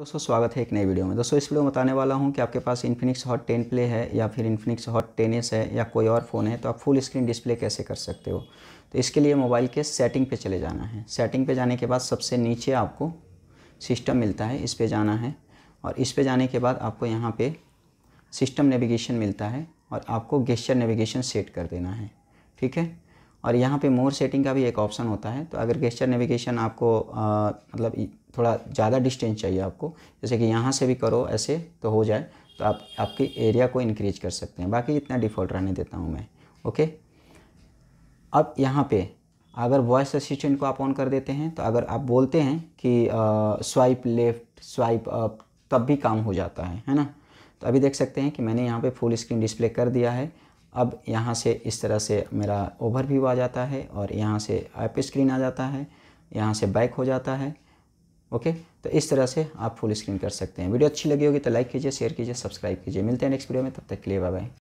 दोस्तों स्वागत है एक नए वीडियो में दोस्तों इस वीडियो में बताने वाला हूँ कि आपके पास इन्फिनिक्स हॉट टेन प्ले है या फिर इन्फिनिक्स हॉट टेन एस है या कोई और फ़ोन है तो आप फुल स्क्रीन डिस्प्ले कैसे कर सकते हो तो इसके लिए मोबाइल के सेटिंग पे चले जाना है सेटिंग पे जाने के बाद सबसे नीचे आपको सिस्टम मिलता है इस पर जाना है और इस पर जाने के बाद आपको यहाँ पर सिस्टम नेविगेशन मिलता है और आपको गेस्चर नेविगेशन सेट कर देना है ठीक है और यहाँ पे मोर सेटिंग का भी एक ऑप्शन होता है तो अगर गेस्चर नेविगेशन आपको आ, मतलब थोड़ा ज़्यादा डिस्टेंस चाहिए आपको जैसे कि यहाँ से भी करो ऐसे तो हो जाए तो आप आपके एरिया को इंक्रीज कर सकते हैं बाकी इतना डिफ़ॉल्ट रहने देता हूँ मैं ओके अब यहाँ पे अगर वॉइस असिस्टेंट को आप ऑन कर देते हैं तो अगर आप बोलते हैं कि स्वाइप लेफ़्ट स्वाइप अप तब भी काम हो जाता है है ना तो अभी देख सकते हैं कि मैंने यहाँ पे फुल स्क्रीन डिस्प्ले कर दिया है अब यहाँ से इस तरह से मेरा ओवरव्यू आ जाता है और यहाँ से ऐप स्क्रीन आ जाता है यहाँ से बैक हो जाता है ओके तो इस तरह से आप फुल स्क्रीन कर सकते हैं वीडियो अच्छी लगी होगी तो लाइक कीजिए शेयर कीजिए सब्सक्राइब कीजिए मिलते हैं नेक्स्ट वीडियो में तब तक के लिए बाय बाय